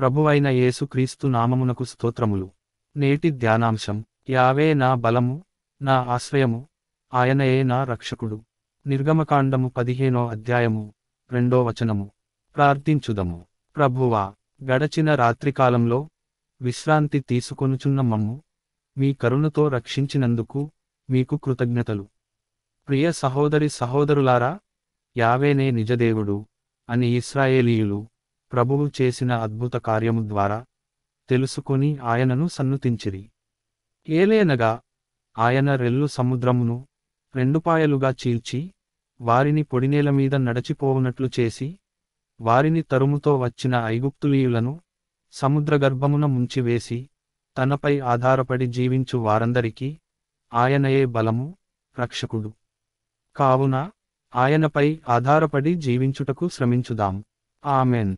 ప్రభువైన యేసుక్రీస్తు నామమునకు స్తోత్రములు నేటి ధ్యానాంశం యావే నా బలము నా ఆశ్రయము ఆయనయే నా రక్షకుడు నిర్గమకాండము పదిహేనో అధ్యాయము రెండో వచనము ప్రార్థించుదము ప్రభువా గడచిన రాత్రికాలంలో విశ్రాంతి తీసుకొనుచున్న మమ్ము మీ కరుణతో రక్షించినందుకు మీకు కృతజ్ఞతలు ప్రియ సహోదరి సహోదరులారా యావేనే నిజదేవుడు అని ఇస్రాయేలీయులు ప్రభువు చేసిన అద్భుత కార్యము ద్వారా తెలుసుకొని ఆయనను సన్నుతించిరి ఏలేనగా ఆయన రెల్లు సముద్రమును రెండుపాయలుగా చీల్చి వారిని పొడినేలమీద నడచిపోవునట్లు చేసి వారిని తరుముతో వచ్చిన ఐగుప్తులీయులను సముద్రగర్భమున ముంచివేసి తనపై ఆధారపడి జీవించు వారందరికీ ఆయనయే బలము రక్షకుడు కావున ఆయనపై ఆధారపడి జీవించుటకు శ్రమించుదాం ఆమెన్